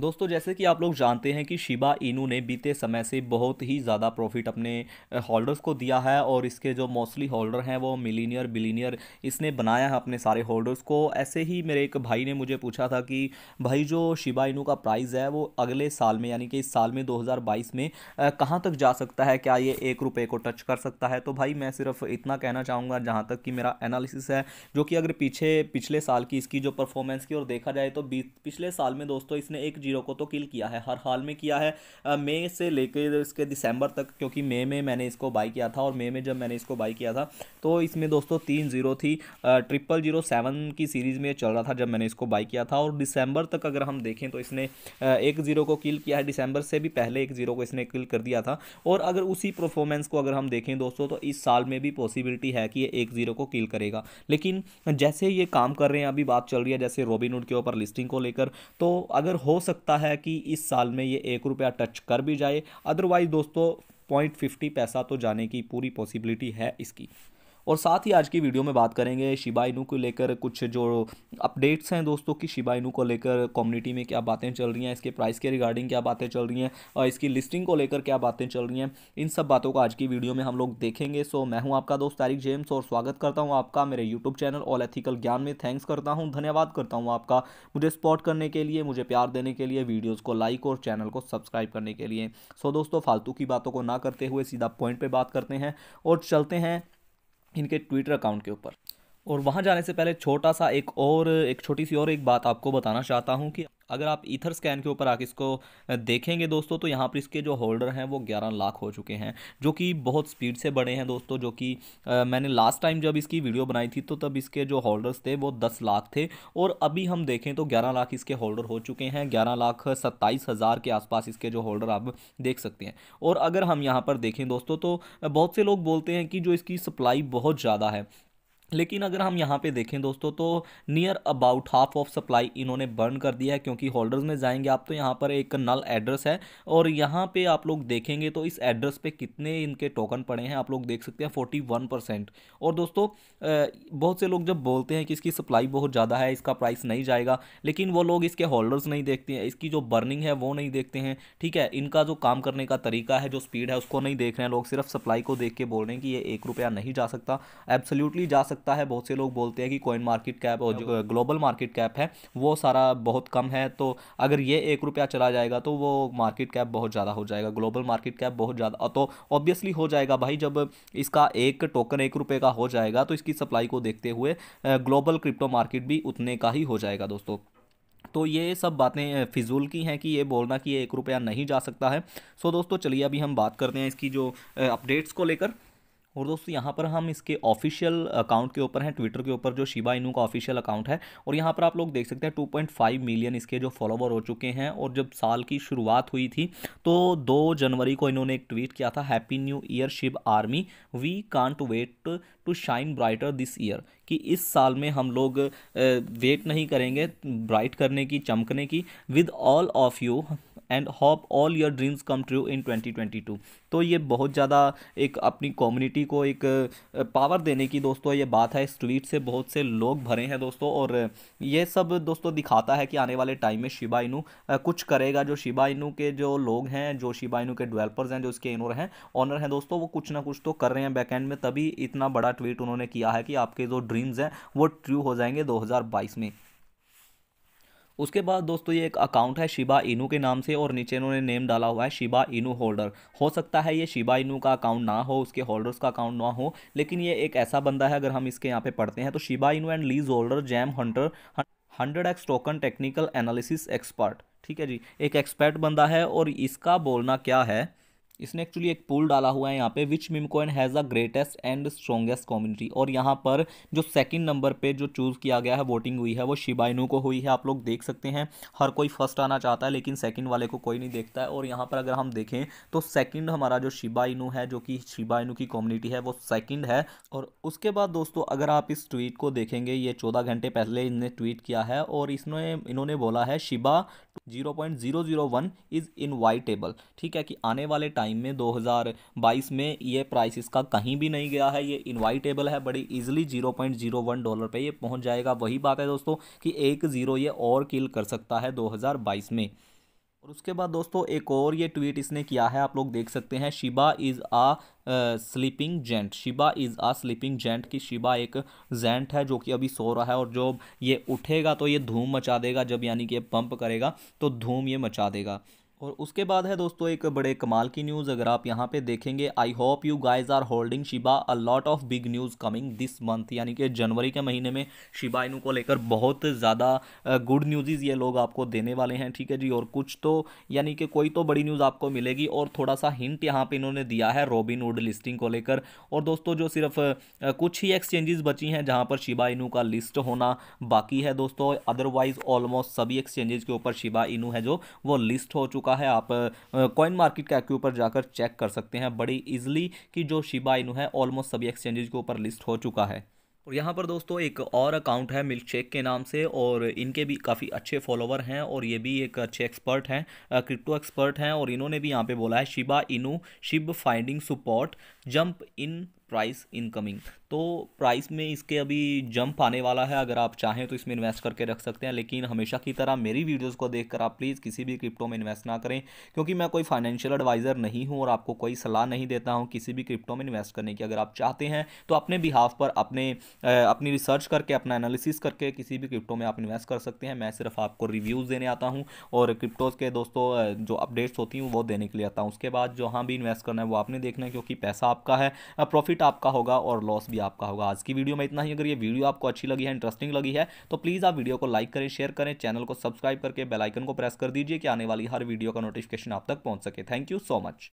दोस्तों जैसे कि आप लोग जानते हैं कि शिबा इनू ने बीते समय से बहुत ही ज़्यादा प्रॉफिट अपने होल्डर्स को दिया है और इसके जो मोस्टली होल्डर हैं वो मिलीनियर बिलीनियर इसने बनाया है अपने सारे होल्डर्स को ऐसे ही मेरे एक भाई ने मुझे पूछा था कि भाई जो शिबा इनू का प्राइस है वो अगले साल में यानी कि इस साल में दो में कहाँ तक जा सकता है क्या ये एक रुपये को टच कर सकता है तो भाई मैं सिर्फ इतना कहना चाहूँगा जहाँ तक कि मेरा एनालिसिस है जो कि अगर पीछे पिछले साल की इसकी जो परफॉर्मेंस की और देखा जाए तो पिछले साल में दोस्तों इसने एक जीरो को तो किल किया है हर हाल में किया है मई से लेकर इसके दिसंबर तक क्योंकि मई में मैंने इसको बाई किया था और मई में जब मैंने इसको बाई किया था तो इसमें दोस्तों तीन जीरो थी ट्रिपल जीरो सेवन की सीरीज़ में चल रहा था जब मैंने इसको बाई किया था और दिसंबर तक अगर हम देखें तो इसने एक जीरो को किल किया है दिसंबर से भी पहले एक जीरो को इसने किल कर दिया था और अगर उसी परफॉर्मेंस को अगर हम देखें दोस्तों तो इस साल में भी पॉसिबिलिटी है कि ये एक जीरो को किल करेगा लेकिन जैसे ये काम कर रहे हैं अभी बात चल रही है जैसे रॉबिनहुड के ऊपर लिस्टिंग को लेकर तो अगर हो सके सकता है कि इस साल में ये एक रुपया टच कर भी जाए अदरवाइज़ दोस्तों पॉइंट फिफ्टी पैसा तो जाने की पूरी पॉसिबिलिटी है इसकी और साथ ही आज की वीडियो में बात करेंगे शिबाइनू को लेकर कुछ जो अपडेट्स हैं दोस्तों की शिबाइनू को लेकर कम्युनिटी में क्या बातें चल रही हैं इसके प्राइस के रिगार्डिंग क्या बातें चल रही हैं और इसकी लिस्टिंग को लेकर क्या बातें चल रही हैं इन सब बातों को आज की वीडियो में हम लोग देखेंगे सो मैं हूँ आपका दोस्त तारिक जेम्स और स्वागत करता हूँ आपका मेरे यूट्यूब चैनल ऑल एथिकल ज्ञान में थैंक्स करता हूँ धन्यवाद करता हूँ आपका मुझे सपोर्ट करने के लिए मुझे प्यार देने के लिए वीडियोज़ को लाइक और चैनल को सब्सक्राइब करने के लिए सो दोस्तों फालतू की बातों को ना करते हुए सीधा पॉइंट पर बात करते हैं और चलते हैं इनके ट्विटर अकाउंट के ऊपर और वहाँ जाने से पहले छोटा सा एक और एक छोटी सी और एक बात आपको बताना चाहता हूँ कि अगर आप ईथर स्कैन के ऊपर आके इसको देखेंगे दोस्तों तो यहाँ पर इसके जो होल्डर हैं वो ग्यारह लाख हो चुके हैं जो कि बहुत स्पीड से बढ़े हैं दोस्तों जो कि मैंने लास्ट टाइम जब इसकी वीडियो बनाई थी तो तब इसके जो होल्डर्स थे वो दस लाख थे और अभी हम देखें तो ग्यारह लाख इसके होल्डर हो चुके हैं ग्यारह लाख सत्ताईस हज़ार के आसपास इसके जो होल्डर आप देख सकते हैं और अगर हम यहाँ पर देखें दोस्तों तो बहुत से लोग बोलते हैं कि जो इसकी सप्लाई बहुत ज़्यादा है लेकिन अगर हम यहाँ पे देखें दोस्तों तो near about half of supply इन्होंने बर्न कर दिया है क्योंकि होल्डर्स में जाएंगे आप तो यहाँ पर एक नल एड्रेस है और यहाँ पे आप लोग देखेंगे तो इस एड्रेस पे कितने इनके टोकन पड़े हैं आप लोग देख सकते हैं फोर्टी वन परसेंट और दोस्तों बहुत से लोग जब बोलते हैं कि इसकी सप्लाई बहुत ज़्यादा है इसका प्राइस नहीं जाएगा लेकिन वो लोग इसके होल्डर्स नहीं देखते हैं इसकी जो बर्निंग है वो नहीं देखते हैं ठीक है इनका जो काम करने का तरीका है जो स्पीड है उसको नहीं देख रहे हैं लोग सिर्फ सप्लाई को देख के बोल रहे हैं कि ये एक रुपया नहीं जा सकता एब्सोल्यूटली जा सकता सकता है बहुत से लोग बोलते हैं कि कॉइन मार्केट कैप और जो ग्लोबल मार्केट कैप है वो सारा बहुत कम है तो अगर ये एक रुपया चला जाएगा तो वो मार्केट कैप बहुत ज़्यादा हो जाएगा ग्लोबल मार्केट कैप बहुत ज़्यादा तो ऑब्वियसली हो जाएगा भाई जब इसका एक टोकन एक रुपये का हो जाएगा तो इसकी सप्लाई को देखते हुए ग्लोबल क्रिप्टो मार्केट भी उतने का ही हो जाएगा दोस्तों तो ये सब बातें फिजूल की हैं कि ये बोलना कि ये एक रुपया नहीं जा सकता है सो दोस्तों चलिए अभी हम बात करते हैं इसकी जो अपडेट्स को लेकर और दोस्तों यहाँ पर हम इसके ऑफिशियल अकाउंट के ऊपर हैं ट्विटर के ऊपर जो शिबा इनू का ऑफिशियल अकाउंट है और यहाँ पर आप लोग देख सकते हैं 2.5 मिलियन इसके जो फॉलोवर हो चुके हैं और जब साल की शुरुआत हुई थी तो 2 जनवरी को इन्होंने एक ट्वीट किया था happy new year Shib army we can't wait to shine brighter this year कि इस साल में हम लोग वेट नहीं करेंगे ब्राइट करने की चमकने की with all of you and hope all your dreams come true in 2022 तो ये बहुत ज़्यादा एक अपनी कम्युनिटी को एक पावर देने की दोस्तों ये बात है इस ट्वीट से बहुत से लोग भरे हैं दोस्तों और ये सब दोस्तों दिखाता है कि आने वाले टाइम में शिबा इनू कुछ करेगा जो शिबा इनू के जो लोग हैं जो शिबा इनू के डेवलपर्स हैं जो इसके इनोर हैं ऑनर हैं दोस्तों वो कुछ ना कुछ तो कर रहे हैं एंड में तभी इतना बड़ा ट्वीट उन्होंने किया है कि आपके जो ड्रीम्स हैं वो ट्रू हो जाएंगे दो में उसके बाद दोस्तों ये एक अकाउंट है शिबा इनू के नाम से और नीचे इन्होंने नेम डाला हुआ है शिबा इनू होल्डर हो सकता है ये शिबा इनू का अकाउंट ना हो उसके होल्डर्स का अकाउंट ना हो लेकिन ये एक ऐसा बंदा है अगर हम इसके यहाँ पे पढ़ते हैं तो Shiba Inu and leash holder gem hunter hundred x token technical analysis expert ठीक है जी एक एक्सपर्ट बंदा है और इसका बोलना क्या है इसने एक्चुअली एक पोल डाला हुआ है यहाँ पे which meme has a greatest and strongest community और यहाँ पर जो सेकंड नंबर पे जो चूज़ किया गया है वोटिंग हुई है वो शिबाइनू को हुई है आप लोग देख सकते हैं हर कोई फर्स्ट आना चाहता है लेकिन सेकंड वाले को कोई नहीं देखता है और यहाँ पर अगर हम देखें तो सेकेंड हमारा जो शिबाइनू है जो कि शिबाइनू की कम्युनिटी है वो सेकेंड है और उसके बाद दोस्तों अगर आप इस ट्वीट को देखेंगे ये चौदह घंटे पहले इनने ट्वीट किया है और इसने इन्होंने बोला है Shiba zero point zero zero one is inevitable ठीक है कि आने वाले टाइम टाइम में 2022 में ये प्राइस इसका कहीं भी नहीं गया है ये इन्वाइटेबल है बड़ी इजीली 0.01 डॉलर पे ये पहुंच जाएगा वही बात है दोस्तों कि एक ज़ीरो ये और किल कर सकता है 2022 में और उसके बाद दोस्तों एक और ये ट्वीट इसने किया है आप लोग देख सकते हैं Shiba is a sleeping giant Shiba is a sleeping giant की शिबा एक जेंट है जो कि अभी सो रहा है और जो ये उठेगा तो ये धूम मचा देगा जब यानी कि ये पंप करेगा तो धूम ये मचा देगा और उसके बाद है दोस्तों एक बड़े कमाल की न्यूज़ अगर आप यहाँ पे देखेंगे I hope you guys are holding Shiba a lot of big news coming this month यानी कि जनवरी के महीने में शिबा इनू को लेकर बहुत ज़्यादा गुड न्यूज़ ये लोग आपको देने वाले हैं ठीक है जी और कुछ तो यानी कि कोई तो बड़ी न्यूज़ आपको मिलेगी और थोड़ा सा हिंट यहाँ पर इन्होंने दिया है रॉबिन वुड लिस्टिंग को लेकर और दोस्तों जो सिर्फ कुछ ही एक्सचेंजेस बची हैं जहाँ पर शिबा इनू का लिस्ट होना बाकी है दोस्तों अदरवाइज़ ऑलमोस्ट सभी एक्सचेंजेस के ऊपर शिबा इनू है जो वो लिस्ट हो चुका चुका है आप कॉइन मार्केट कैप के ऊपर जाकर चेक कर सकते हैं बड़ी इजिली कि जो शिबा इनू है ऑलमोस्ट सभी एक्सचेंजेज के ऊपर लिस्ट हो चुका है और यहाँ पर दोस्तों एक और अकाउंट है मिल्क शेक के नाम से और इनके भी काफ़ी अच्छे फॉलोवर हैं और ये भी एक अच्छे एक्सपर्ट हैं क्रिप्टो एक्सपर्ट हैं और इन्होंने भी यहाँ पे बोला है Shiba Inu Shib finding support jump in price incoming तो प्राइस में इसके अभी जंप आने वाला है अगर आप चाहें तो इसमें इन्वेस्ट करके रख सकते हैं लेकिन हमेशा की तरह मेरी वीडियोस को देखकर आप प्लीज़ किसी भी क्रिप्टो में इन्वेस्ट ना करें क्योंकि मैं कोई फाइनेंशियल एडवाइज़र नहीं हूं और आपको कोई सलाह नहीं देता हूं किसी भी क्रिप्टो में इन्वेस्ट करने की अगर आप चाहते हैं तो अपने बिहाफ पर अपने अपनी रिसर्च करके अपना एनालिसिस करके किसी भी क्रिप्टो में आप इन्वेस्ट कर सकते हैं मैं सिर्फ आपको रिव्यूज़ देने आता हूँ और क्रिप्टोज़ के दोस्तों जो अपडेट्स होती हैं वो देने के लिए आता हूँ उसके बाद जहाँ भी इन्वेस्ट करना है वो आपने देखना है क्योंकि पैसा आपका है प्रॉफिट प्रॉफिट आपका होगा और लॉस भी आपका होगा आज की वीडियो में इतना ही अगर ये वीडियो आपको अच्छी लगी है इंटरेस्टिंग लगी है तो प्लीज़ आप वीडियो को लाइक करें शेयर करें चैनल को सब्सक्राइब करके बेलाइकन को प्रेस कर दीजिए कि आने वाली हर वीडियो का नोटिफिकेशन आप तक पहुँच सके थैंक यू सो मच